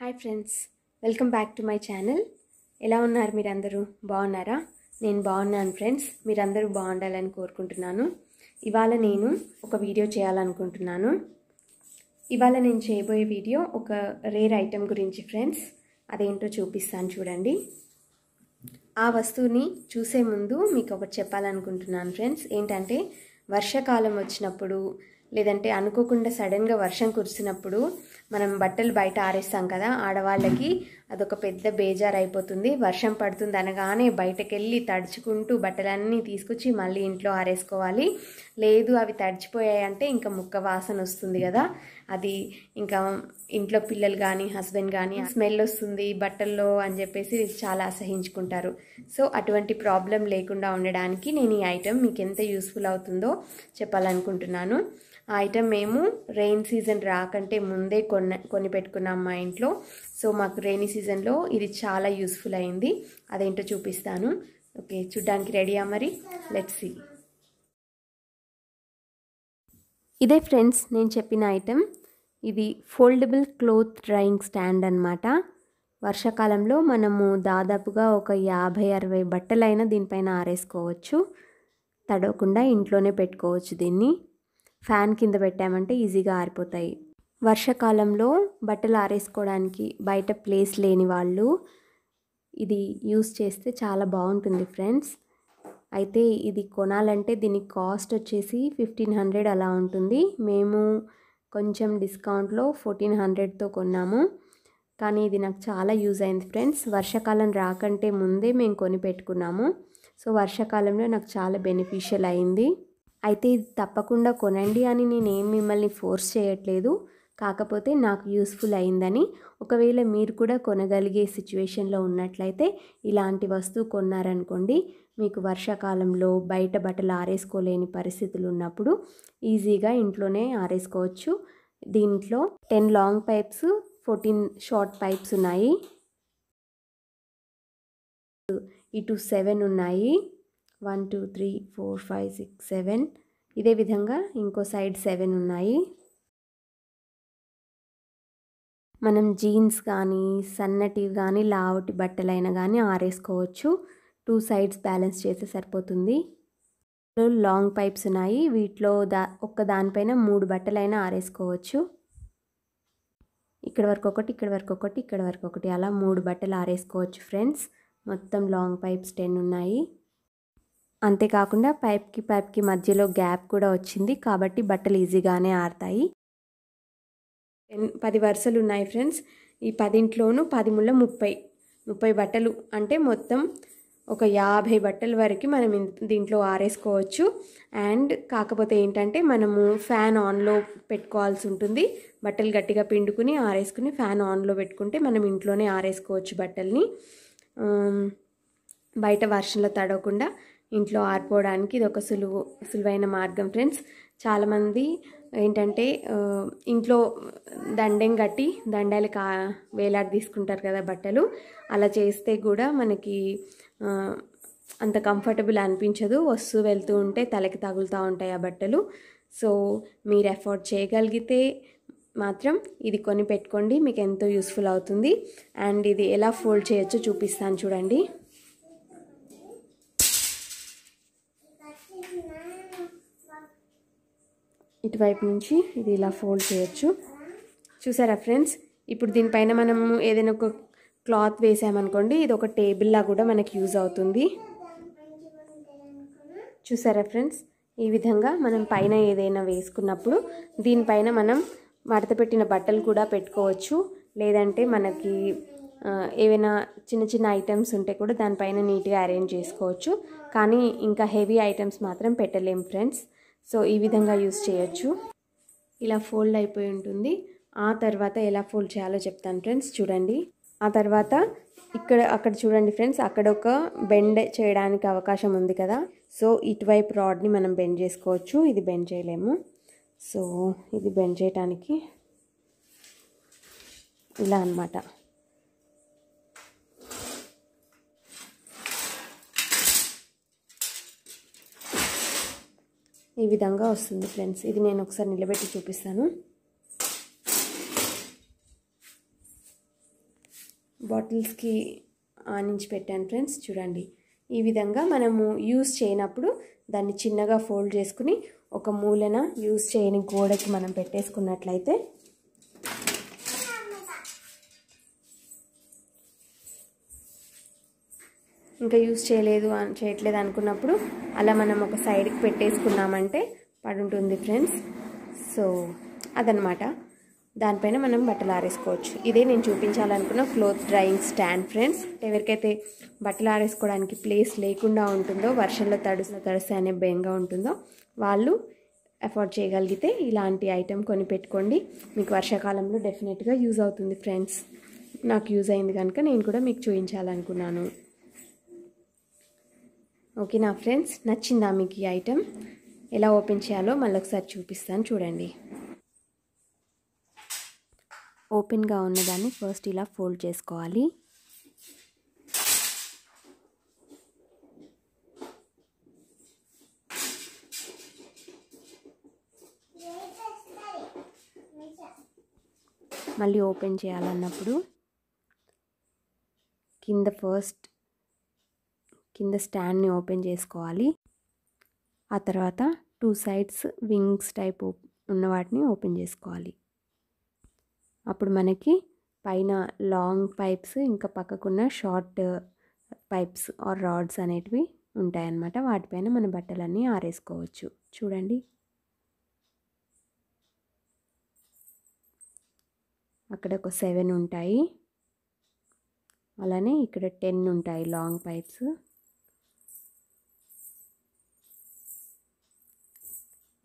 hi friends welcome back to my channel ఎలా ఉన్నారు మీరందరూ బాగున్నారా నేను బాగున్నాను ఫ్రెండ్స్ మీరందరూ బాగుండాలని కోరుకుంటున్నాను ఇవాళ నేను ఒక వీడియో చేయాలనుకుంటున్నాను ఇవాళ నేను చేయబోయే వీడియో ఒక రేర్ ఐటెం గురించి ఫ్రెండ్స్ అదేంటో చూపిస్తాను చూడండి ఆ వస్తువుని చూసే ముందు మీకు ఒకటి చెప్పాలనుకుంటున్నాను ఫ్రెండ్స్ ఏంటంటే వర్షాకాలం వచ్చినప్పుడు లేదంటే అనుకోకుండా సడన్గా వర్షం కురిసినప్పుడు మనం బట్టలు బయట ఆరేస్తాం కదా ఆడవాళ్ళకి అదొక పెద్ద బేజార్ అయిపోతుంది వర్షం పడుతుంది అనగానే బయటకెళ్ళి తడుచుకుంటూ బట్టలన్నీ తీసుకొచ్చి మళ్ళీ ఇంట్లో ఆరేసుకోవాలి లేదు అవి తడిచిపోయాయంటే ఇంకా ముక్క వాసన వస్తుంది కదా అది ఇంకా ఇంట్లో పిల్లలు కానీ హస్బెండ్ కానీ స్మెల్ వస్తుంది బట్టల్లో అని చెప్పేసి చాలా అసహించుకుంటారు సో అటువంటి ప్రాబ్లం లేకుండా ఉండడానికి నేను ఈ ఐటెం మీకు ఎంత యూస్ఫుల్ అవుతుందో చెప్పాలనుకుంటున్నాను ఆ ఐటెం మేము రెయిన్ సీజన్ రాకంటే ముందే కొన్ని కొని పెట్టుకున్నాం మా ఇంట్లో సో మాకు రైనీ సీజన్లో ఇది చాలా యూస్ఫుల్ అయింది అదేంటో చూపిస్తాను ఓకే చూడ్డానికి రెడీయా మరి లెట్స్ ఇదే ఫ్రెండ్స్ నేను చెప్పిన ఐటెం ఇది ఫోల్డబుల్ క్లోత్ డ్రాయింగ్ స్టాండ్ అనమాట వర్షాకాలంలో మనము దాదాపుగా ఒక యాభై అరవై బట్టలైనా దీనిపైన ఆరేసుకోవచ్చు తడవకుండా ఇంట్లోనే పెట్టుకోవచ్చు దీన్ని ఫ్యాన్ కింద పెట్టామంటే ఈజీగా ఆరిపోతాయి వర్షాకాలంలో బట్టలు ఆరేసుకోవడానికి బయట ప్లేస్ లేని వాళ్ళు ఇది యూస్ చేస్తే చాలా బాగుంటుంది ఫ్రెండ్స్ అయితే ఇది కొనాలంటే దీని కాస్ట్ వచ్చేసి ఫిఫ్టీన్ హండ్రెడ్ అలా ఉంటుంది మేము కొంచెం డిస్కౌంట్లో ఫోర్టీన్ హండ్రెడ్తో కొన్నాము కానీ ఇది నాకు చాలా యూజ్ అయింది ఫ్రెండ్స్ వర్షాకాలం రాకంటే ముందే మేము కొని పెట్టుకున్నాము సో వర్షాకాలంలో నాకు చాలా బెనిఫిషియల్ అయింది అయితే ఇది తప్పకుండా కొనండి అని నేనేం మిమ్మల్ని ఫోర్స్ చేయట్లేదు కాకపోతే నాకు యూస్ఫుల్ అయిందని ఒకవేళ మీరు కూడా కొనగలిగే సిచ్యువేషన్లో ఉన్నట్లయితే ఇలాంటి వస్తువు కొన్నారనుకోండి మీకు వర్షాకాలంలో బయట బట్టలు ఆరేసుకోలేని పరిస్థితులు ఉన్నప్పుడు ఈజీగా ఇంట్లోనే ఆరేసుకోవచ్చు దీంట్లో ten long pipes fourteen short pipes ఉన్నాయి ఇటు సెవెన్ ఉన్నాయి one two three four five six seven ఇదే విధంగా ఇంకో సైడ్ సెవెన్ ఉన్నాయి మనం జీన్స్ కానీ సన్నటివి కానీ లావుటి బట్టలైనా కానీ ఆరేసుకోవచ్చు టూ సైడ్స్ బ్యాలెన్స్ చేస్తే సరిపోతుంది లాంగ్ పైప్స్ ఉన్నాయి వీటిలో దా ఒక్క దానిపైన మూడు బట్టలైనా ఆరేసుకోవచ్చు ఇక్కడ వరకు ఒకటి ఇక్కడ వరకు ఒకటి ఇక్కడ వరకు ఒకటి అలా మూడు బట్టలు ఆరేసుకోవచ్చు ఫ్రెండ్స్ మొత్తం లాంగ్ పైప్స్ టెన్ ఉన్నాయి అంతేకాకుండా పైప్కి పైప్కి మధ్యలో గ్యాప్ కూడా వచ్చింది కాబట్టి బట్టలు ఈజీగానే ఆరుతాయి టెన్ పది వరుసలు ఉన్నాయి ఫ్రెండ్స్ ఈ పదింట్లోనూ పది ముళ్ళ ముప్పై ముప్పై బట్టలు అంటే మొత్తం ఒక యాభై బట్టల వరకు మనం దీంట్లో ఆరేసుకోవచ్చు అండ్ కాకపోతే ఏంటంటే మనము ఫ్యాన్ ఆన్లో పెట్టుకోవాల్సి ఉంటుంది బట్టలు గట్టిగా పిండుకుని ఆరేసుకుని ఫ్యాన్ ఆన్లో పెట్టుకుంటే మనం ఇంట్లోనే ఆరేసుకోవచ్చు బట్టల్ని బయట వర్షంలో తడవకుండా ఇంట్లో ఆరిపోవడానికి ఇది ఒక సులువు సులువైన మార్గం ఫ్రెండ్స్ చాలామంది ఏంటంటే ఇంట్లో దండెం కట్టి దండాలు కా వేలాడి తీసుకుంటారు కదా బట్టలు అలా చేస్తే కూడా మనకి అంత కంఫర్టబుల్ అనిపించదు వస్తూ వెళ్తూ ఉంటే తలకి తగులుతూ ఉంటాయి ఆ బట్టలు సో మీరు ఎఫోర్డ్ చేయగలిగితే మాత్రం ఇది కొని పెట్టుకోండి మీకు ఎంతో యూస్ఫుల్ అవుతుంది అండ్ ఇది ఎలా ఫోల్డ్ చేయొచ్చో చూపిస్తాను చూడండి ఇటువైపు నుంచి ఇది ఇలా ఫోల్డ్ చేయొచ్చు చూసారా ఫ్రెండ్స్ ఇప్పుడు దీనిపైన మనము ఏదైనా ఒక క్లాత్ వేసామనుకోండి ఇది ఒక టేబుల్లా కూడా మనకి యూజ్ అవుతుంది చూసారా ఫ్రెండ్స్ ఈ విధంగా మనం పైన ఏదైనా వేసుకున్నప్పుడు దీనిపైన మనం మడత పెట్టిన బట్టలు కూడా పెట్టుకోవచ్చు లేదంటే మనకి ఏవైనా చిన్న చిన్న ఐటమ్స్ ఉంటే కూడా దానిపైన నీట్గా అరేంజ్ చేసుకోవచ్చు కానీ ఇంకా హెవీ ఐటమ్స్ మాత్రం పెట్టలేం ఫ్రెండ్స్ సో ఈ విధంగా యూస్ చేయొచ్చు ఇలా ఫోల్డ్ అయిపోయి ఉంటుంది ఆ తర్వాత ఎలా ఫోల్డ్ చేయాలో చెప్తాను ఫ్రెండ్స్ చూడండి ఆ తర్వాత ఇక్కడ అక్కడ చూడండి ఫ్రెండ్స్ అక్కడ ఒక బెండ్ చేయడానికి అవకాశం ఉంది కదా సో ఇటువైపు రాడ్ని మనం బెండ్ చేసుకోవచ్చు ఇది బెండ్ చేయలేము సో ఇది బెండ్ చేయడానికి ఇలా అనమాట ఈ విధంగా వస్తుంది ఫ్రెండ్స్ ఇది నేను ఒకసారి నిలబెట్టి చూపిస్తాను బాటిల్స్కి ఆనించి పెట్టాను ఫ్రెండ్స్ చూడండి ఈ విధంగా మనము యూస్ చేయనప్పుడు దాన్ని చిన్నగా ఫోల్డ్ చేసుకుని ఒక మూలన యూస్ చేయని గోడకి మనం పెట్టేసుకున్నట్లయితే ఇంకా యూస్ చేయలేదు చేయట్లేదు అనుకున్నప్పుడు అలా మనం ఒక సైడ్కి పెట్టేసుకున్నామంటే పడుంటుంది ఫ్రెండ్స్ సో అదనమాట దానిపైన మనం బట్టలు ఆరేసుకోవచ్చు ఇదే నేను చూపించాలనుకున్న క్లోత్ డ్రాయింగ్ స్టాండ్ ఫ్రెండ్స్ ఎవరికైతే బట్టలు ఆరేసుకోవడానికి ప్లేస్ లేకుండా ఉంటుందో వర్షంలో తడుస్తున్న తడుస్తే అనే భయంగా ఉంటుందో వాళ్ళు అఫోర్డ్ చేయగలిగితే ఇలాంటి ఐటెం కొని పెట్టుకోండి మీకు వర్షాకాలంలో డెఫినెట్గా యూజ్ అవుతుంది ఫ్రెండ్స్ నాకు యూజ్ అయింది కనుక నేను కూడా మీకు చూపించాలనుకున్నాను ఓకే నా ఫ్రెండ్స్ నచ్చిందా మీకు ఈ ఐటెం ఎలా ఓపెన్ చేయాలో మళ్ళీ ఒకసారి చూపిస్తాను చూడండి ఓపెన్గా ఉన్నదాన్ని ఫస్ట్ ఇలా ఫోల్డ్ చేసుకోవాలి మళ్ళీ ఓపెన్ చేయాలన్నప్పుడు కింద ఫస్ట్ కింద స్టాండ్ని ఓపెన్ చేసుకోవాలి ఆ తర్వాత టూ సైడ్స్ వింగ్స్ టైప్ ఉన్న వాటిని ఓపెన్ చేసుకోవాలి అప్పుడు మనకి పైన లాంగ్ పైప్స్ ఇంకా పక్కకున్న షార్ట్ పైప్స్ ఆర్ రాడ్స్ అనేటివి ఉంటాయన్నమాట వాటిపైన మన బట్టలన్నీ ఆరేసుకోవచ్చు చూడండి అక్కడ ఒక సెవెన్ ఉంటాయి అలానే ఇక్కడ టెన్ ఉంటాయి లాంగ్ పైప్స్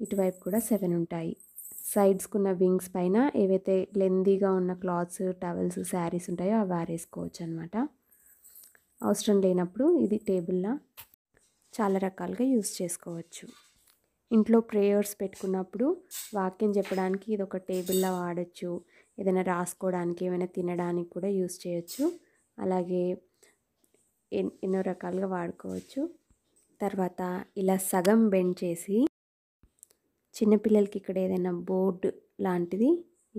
ఇటువైపు కూడా సెవెన్ ఉంటాయి సైడ్స్కున్న వింగ్స్ పైన ఏవైతే లెందీగా ఉన్న క్లాత్స్ టవల్స్ శారీస్ ఉంటాయో అవి ఆరేసుకోవచ్చు అనమాట అవసరం లేనప్పుడు ఇది టేబుల్లా చాలా రకాలుగా యూజ్ చేసుకోవచ్చు ఇంట్లో ప్రేయర్స్ పెట్టుకున్నప్పుడు వాక్యం చెప్పడానికి ఇది ఒక టేబుల్లా వాడచ్చు ఏదైనా రాసుకోవడానికి ఏమైనా తినడానికి కూడా యూస్ చేయొచ్చు అలాగే ఎన్నో రకాలుగా వాడుకోవచ్చు తర్వాత ఇలా సగం బెండ్ చేసి చిన్నపిల్లలకి ఇక్కడ ఏదైనా బోర్డు లాంటిది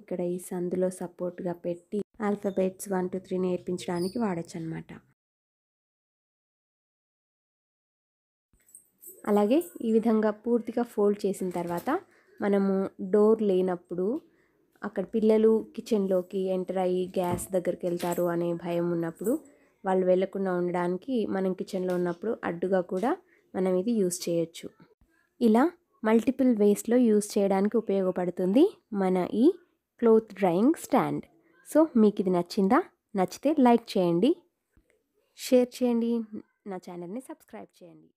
ఇక్కడ ఈ సందులో సపోర్ట్గా పెట్టి ఆల్ఫాబెట్స్ వన్ టూ త్రీ నేర్పించడానికి వాడచ్చు అనమాట అలాగే ఈ విధంగా పూర్తిగా ఫోల్డ్ చేసిన తర్వాత మనము డోర్ లేనప్పుడు అక్కడ పిల్లలు కిచెన్లోకి ఎంటర్ అయ్యి గ్యాస్ దగ్గరికి వెళ్తారు అనే భయం ఉన్నప్పుడు వాళ్ళు వెళ్లకుండా ఉండడానికి మనం కిచెన్లో ఉన్నప్పుడు అడ్డుగా కూడా మనం ఇది యూస్ చేయొచ్చు ఇలా మల్టిపుల్ వేస్లో యూస్ చేయడానికి ఉపయోగపడుతుంది మన ఈ క్లోత్ డ్రయింగ్ స్టాండ్ సో మీకు ఇది నచ్చిందా నచ్చితే లైక్ చేయండి షేర్ చేయండి నా ఛానల్ని సబ్స్క్రైబ్ చేయండి